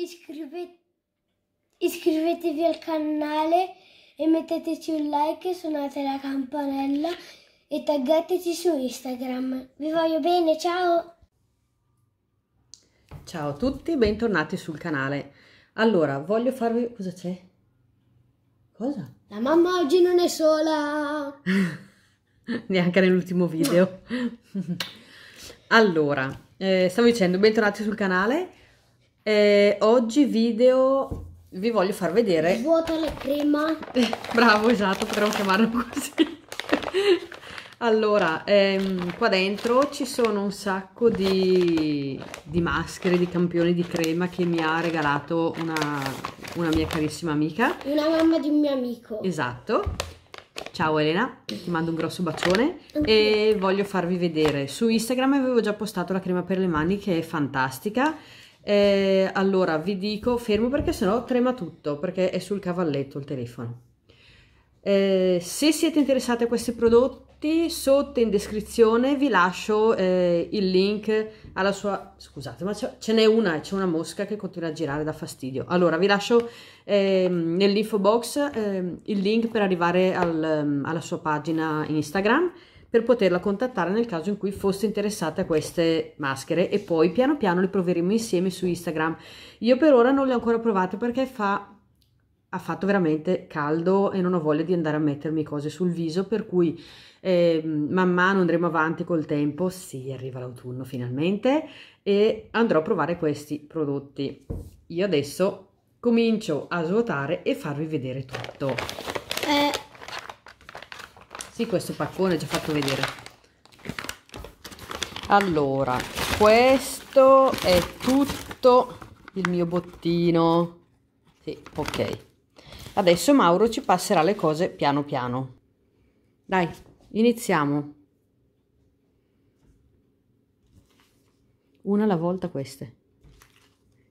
Iscrive... iscrivetevi al canale e metteteci un like, suonate la campanella e taggateci su Instagram. Vi voglio bene, ciao! Ciao a tutti, bentornati sul canale. Allora, voglio farvi... cosa c'è? Cosa? La mamma oggi non è sola! Neanche nell'ultimo video. No. allora, eh, stavo dicendo, bentornati sul canale. Eh, oggi video vi voglio far vedere... Vuota la crema. Eh, bravo, esatto, potremmo chiamarlo così. allora, ehm, qua dentro ci sono un sacco di, di, maschere, di campioni di crema che mi ha regalato una, una mia carissima amica. Una mamma di un mio amico. Esatto. Ciao Elena, ti mando un grosso bacione e voglio farvi vedere. Su Instagram avevo già postato la crema per le mani che è fantastica eh, allora vi dico fermo perché sennò trema tutto perché è sul cavalletto il telefono. Eh, se siete interessati a questi prodotti, sotto in descrizione vi lascio eh, il link alla sua... Scusate, ma ce n'è una, c'è una mosca che continua a girare da fastidio. Allora, vi lascio eh, nell'info box ehm, il link per arrivare al, alla sua pagina Instagram per poterla contattare nel caso in cui fosse interessata a queste maschere e poi piano piano le proveremo insieme su Instagram. Io per ora non le ho ancora provate perché fa ha fatto veramente caldo e non ho voglia di andare a mettermi cose sul viso, per cui eh, man mano andremo avanti col tempo, sì, arriva l'autunno finalmente, e andrò a provare questi prodotti. Io adesso comincio a svuotare e farvi vedere tutto sì questo paccone già fatto vedere allora questo è tutto il mio bottino sì ok adesso Mauro ci passerà le cose piano piano dai iniziamo una alla volta queste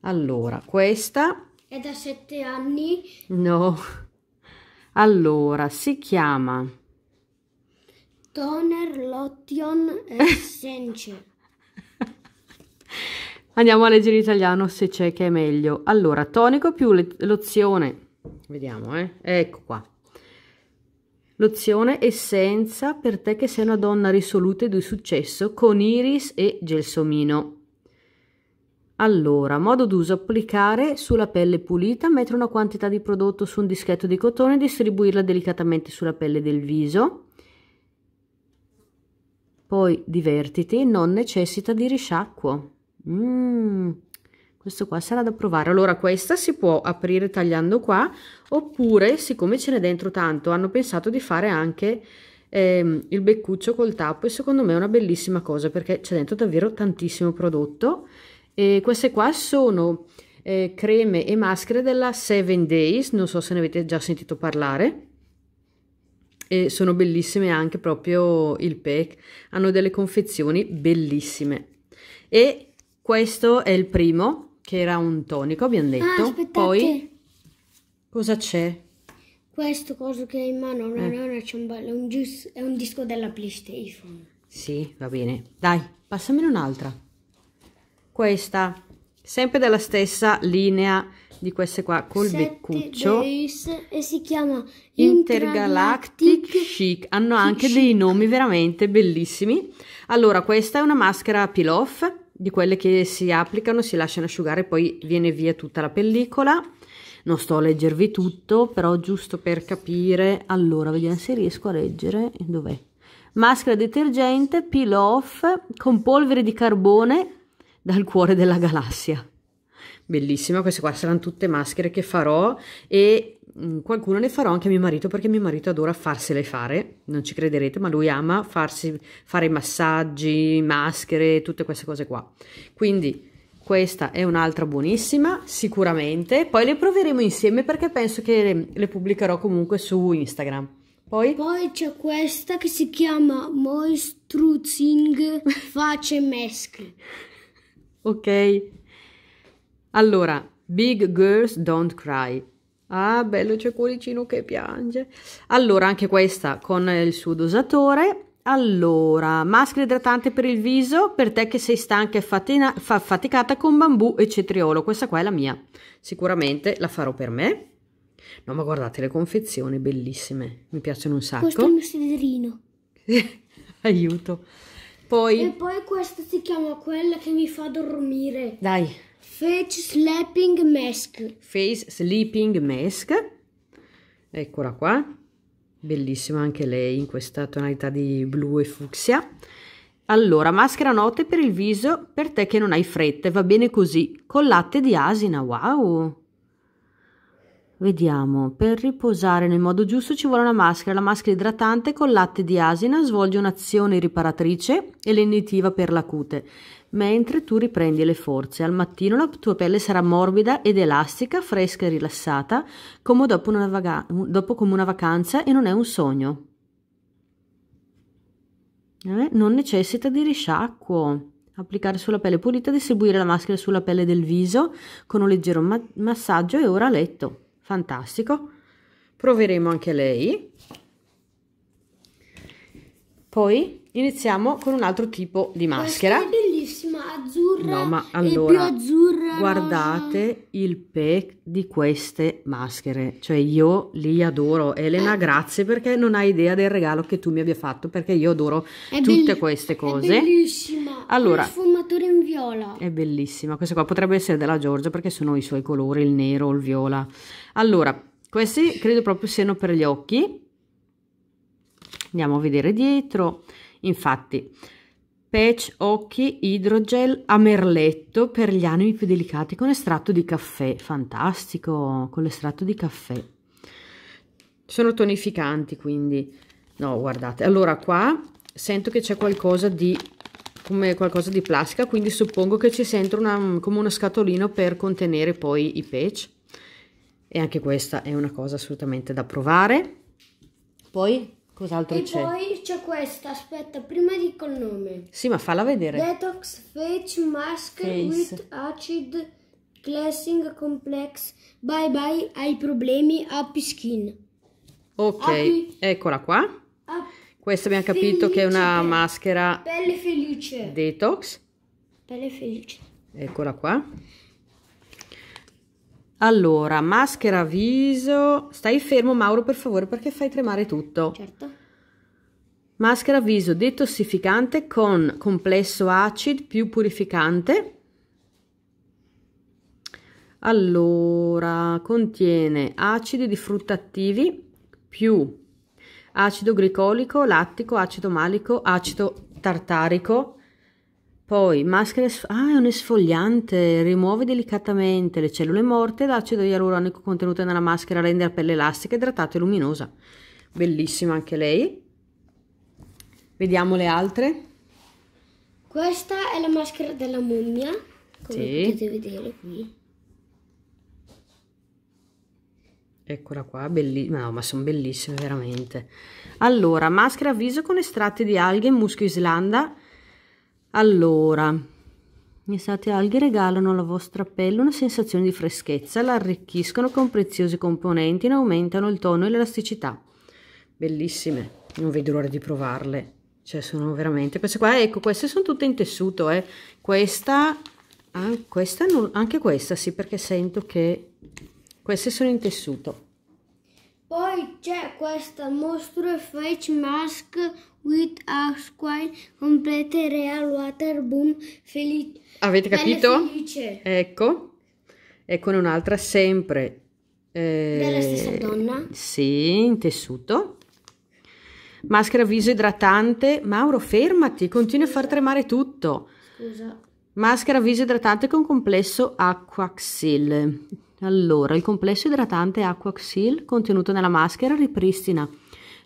allora questa è da sette anni no allora si chiama Toner Lotion Essence. Andiamo a leggere in italiano se c'è che è meglio. Allora, tonico più lozione. Vediamo, eh. Ecco qua. Lozione essenza per te che sei una donna risoluta e di successo con iris e gelsomino. Allora, modo d'uso applicare sulla pelle pulita, mettere una quantità di prodotto su un dischetto di cotone e distribuirla delicatamente sulla pelle del viso. Poi divertiti, non necessita di risciacquo. Mm, questo qua sarà da provare. Allora questa si può aprire tagliando qua oppure siccome ce n'è dentro tanto hanno pensato di fare anche ehm, il beccuccio col tappo e secondo me è una bellissima cosa perché c'è dentro davvero tantissimo prodotto. E queste qua sono eh, creme e maschere della 7 Days, non so se ne avete già sentito parlare e sono bellissime anche proprio il pack hanno delle confezioni bellissime e questo è il primo che era un tonico abbiamo ah, detto ah, poi cosa c'è questo coso che hai in mano non eh. è una ciambella, è un, gius, è un disco della PlayStation. Sì, va bene. Dai, passamene un'altra. Questa, sempre della stessa linea di queste qua col beccuccio e si chiama Intergalactic, Intergalactic Chic hanno anche Chic. dei nomi veramente bellissimi allora questa è una maschera peel off di quelle che si applicano si lasciano asciugare poi viene via tutta la pellicola non sto a leggervi tutto però giusto per capire allora vediamo se riesco a leggere dov'è maschera detergente peel off con polvere di carbone dal cuore della galassia bellissima, queste qua saranno tutte maschere che farò e mh, mm, qualcuno ne farò anche a mio marito perché mio marito adora farsele fare, non ci crederete, ma lui ama farsi fare massaggi, maschere, tutte queste cose qua. Quindi questa è un'altra buonissima sicuramente, poi le proveremo insieme perché penso che le, le pubblicherò comunque su Instagram. Poi, Poi c'è questa che si chiama Moistruzing Face Mask. ok. Allora, Big Girls Don't Cry. Ah, bello, c'è cuoricino che piange. Allora, anche questa con il suo dosatore. Allora, maschera idratante per il viso, per te che sei stanca e fa faticata con bambù e cetriolo. Questa qua è la mia. Sicuramente la farò per me. No, ma guardate le confezioni, bellissime. Mi piacciono un sacco. Questo è il mio sederino. Aiuto. Poi... E poi questa si chiama quella che mi fa dormire. Dai, Face Sleeping Mask. Face Sleeping Mask. Eccola qua. Bellissima anche lei in questa tonalità di blu e fucsia. Allora, maschera notte per il viso, per te che non hai fretta, va bene così, con latte di asina, wow! Vediamo, per riposare nel modo giusto ci vuole una maschera. La maschera idratante con latte di asina svolge un'azione riparatrice e lenitiva per la cute, mentre tu riprendi le forze. Al mattino la tua pelle sarà morbida ed elastica, fresca e rilassata, come dopo, una dopo come una vacanza e non è un sogno. Eh? Non necessita di risciacquo applicare sulla pelle pulita, distribuire la maschera sulla pelle del viso con un leggero ma massaggio e ora a letto fantastico proveremo anche lei poi iniziamo con un altro tipo di maschera azzurra no, ma allora, e più azzurra. Guardate il pack di queste maschere, cioè io li adoro. Elena, eh. grazie perché non hai idea del regalo che tu mi abbia fatto, perché io adoro è tutte queste cose. È bellissima. Allora, il sfumatore in viola. È bellissima. Questa qua potrebbe essere della Giorgia perché sono i suoi colori, il nero, il viola. Allora, questi credo proprio siano per gli occhi. Andiamo a vedere dietro. Infatti, patch occhi idrogel a merletto per gli animi più delicati con estratto di caffè, fantastico, con l'estratto di caffè. Sono tonificanti quindi, no guardate, allora qua sento che c'è qualcosa di come qualcosa di plastica, quindi suppongo che ci sento una, come uno scatolino per contenere poi i patch. E anche questa è una cosa assolutamente da provare. Poi Cos'altro c'è? E poi c'è questa, aspetta, prima dico il nome. Sì, ma falla vedere. Detox Face Mask face. with Acid Cleansing Complex. Bye bye ai problemi Happy Skin. Ok, happy, eccola qua. Questa abbiamo capito felice, che è una maschera... Pelle felice. Detox. Pelle felice. Eccola qua. Allora, maschera, viso. Stai fermo, Mauro, per favore, perché fai tremare tutto. Certo. Maschera viso detossificante con complesso acid più purificante. Allora, contiene acidi di frutta attivi più acido glicolico, lattico, acido malico, acido tartarico, poi maschere, ah, è un esfogliante, rimuove delicatamente le cellule morte l'acido ialuronico contenuto nella maschera, rende la pelle elastica, idratata e luminosa. Bellissima anche lei. Vediamo le altre. Questa è la maschera della mummia, come sì. potete vedere qui. Eccola qua, bellissima, no, ma sono bellissime veramente. Allora, maschera a viso con estratti di alghe, e muschio islanda, allora, queste alghe regalano alla vostra pelle una sensazione di freschezza, la arricchiscono con preziosi componenti e aumentano il tono e l'elasticità. Bellissime, non vedo l'ora di provarle. Cioè, sono veramente... Queste qua, ecco, queste sono tutte in tessuto, eh. Questa, ah, questa non... anche questa, sì, perché sento che... Queste sono in tessuto. Poi c'è questa mostro face mask with a squile complete real water boom felice. Avete capito? Felice. Ecco. E con un'altra sempre eh, della stessa donna. Sì, in tessuto. Maschera viso idratante. Mauro, fermati, continui a far tremare tutto. Scusa. Maschera viso idratante con complesso acquaxil. Allora, il complesso idratante Aqua Xil contenuto nella maschera ripristina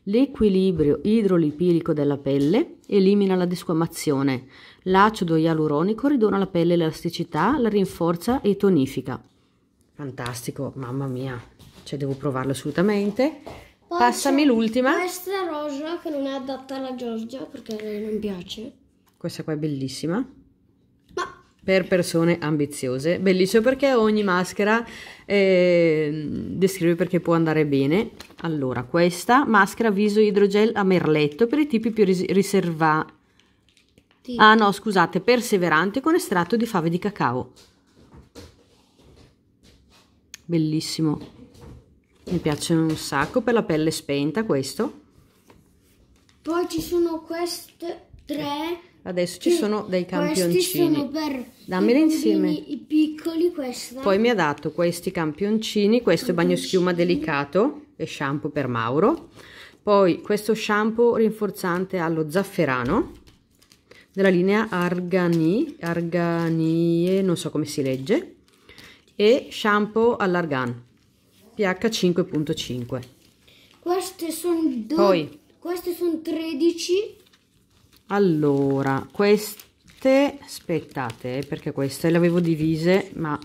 l'equilibrio idrolipilico della pelle, elimina la disquamazione, l'acido ialuronico ridona la pelle l'elasticità, la rinforza e tonifica. Fantastico, mamma mia, cioè devo provarlo assolutamente. Poi Passami l'ultima. Questa rosa che non è adatta alla Giorgia perché non piace. Questa qua è bellissima per persone ambiziose. Bellissimo perché ogni maschera eh, descrive perché può andare bene. Allora, questa maschera viso idrogel a merletto per i tipi più ris riservati. Ah no, scusate, perseverante con estratto di fave di cacao. Bellissimo. Mi piace un sacco per la pelle spenta questo. Poi ci sono queste tre Adesso ci sono dei campioncini. Sono per Dammeli i insieme. I piccoli questa. Poi mi ha dato questi campioncini, questo è bagno schiuma delicato e shampoo per Mauro. Poi questo shampoo rinforzante allo zafferano della linea Argani, Arganie, non so come si legge, e shampoo all'argan pH 5.5. Queste sono Poi queste sono 13 allora queste aspettate eh, perché queste le avevo divise ma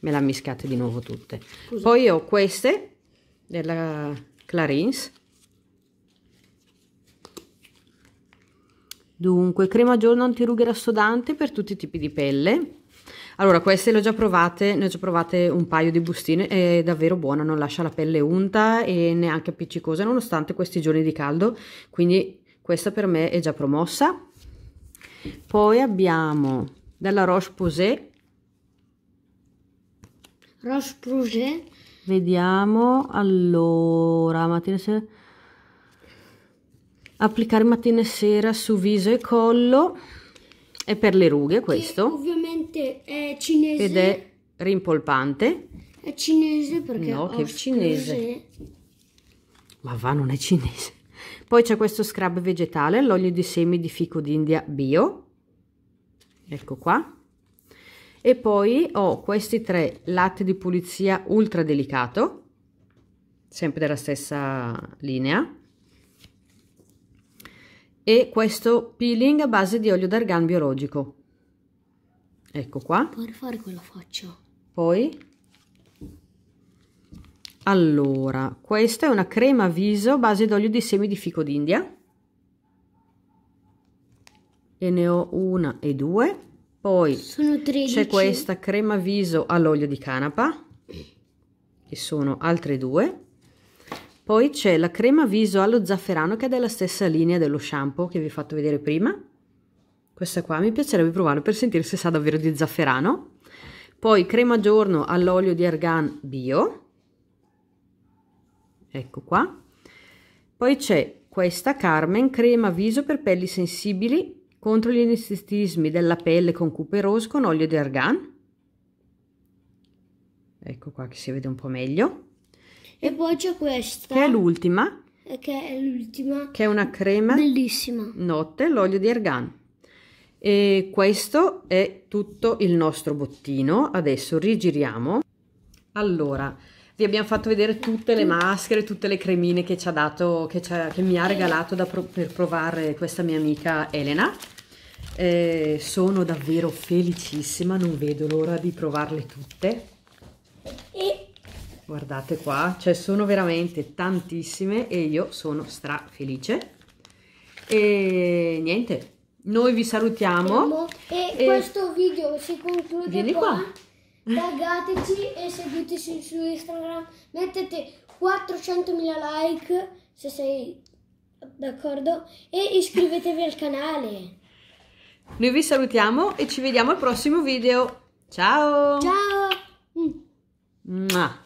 me le ha mischiate di nuovo tutte Scusa. poi ho queste della Clarins dunque crema giorno antirughe rassodante per tutti i tipi di pelle allora queste le ho già provate ne ho già provate un paio di bustine è davvero buona non lascia la pelle unta e neanche appiccicosa nonostante questi giorni di caldo quindi questa per me è già promossa poi abbiamo della Roche Posay Roche Posay vediamo allora mattina sera applicare mattina e sera su viso e collo è per le rughe questo che ovviamente è cinese ed è rimpolpante è cinese perché no che è cinese ma va non è cinese poi c'è questo scrub vegetale l'olio di semi di fico d'India bio. Ecco qua. E poi ho questi tre latte di pulizia ultra delicato, sempre della stessa linea. E questo peeling a base di olio d'argan biologico. Ecco qua. Puoi fare quella faccia. Poi allora, questa è una crema viso base d'olio di semi di fico d'India. E ne ho una e due. Poi c'è questa crema viso all'olio di canapa, E sono altre due. Poi c'è la crema viso allo zafferano che è della stessa linea dello shampoo che vi ho fatto vedere prima. Questa qua mi piacerebbe provare per sentire se sa davvero di zafferano. Poi crema giorno all'olio di argan bio ecco qua poi c'è questa Carmen crema viso per pelli sensibili contro gli anestetismi della pelle con cupe rose con olio di argan ecco qua che si vede un po' meglio e poi c'è questa che è l'ultima eh, che è l'ultima che è una crema bellissima notte l'olio di argan e questo è tutto il nostro bottino adesso rigiriamo allora vi abbiamo fatto vedere tutte le maschere, tutte le cremine che ci ha dato, che, ha, che mi ha regalato pro, per provare questa mia amica Elena. Eh, sono davvero felicissima, non vedo l'ora di provarle tutte. guardate qua, cioè sono veramente tantissime e io sono stra felice. E niente, noi vi salutiamo. E, e questo video si conclude Vieni qua. qua taggateci e seguiteci su Instagram, mettete 400.000 like se sei d'accordo e iscrivetevi al canale. Noi vi salutiamo e ci vediamo al prossimo video. Ciao! Ciao! Mm. Mua.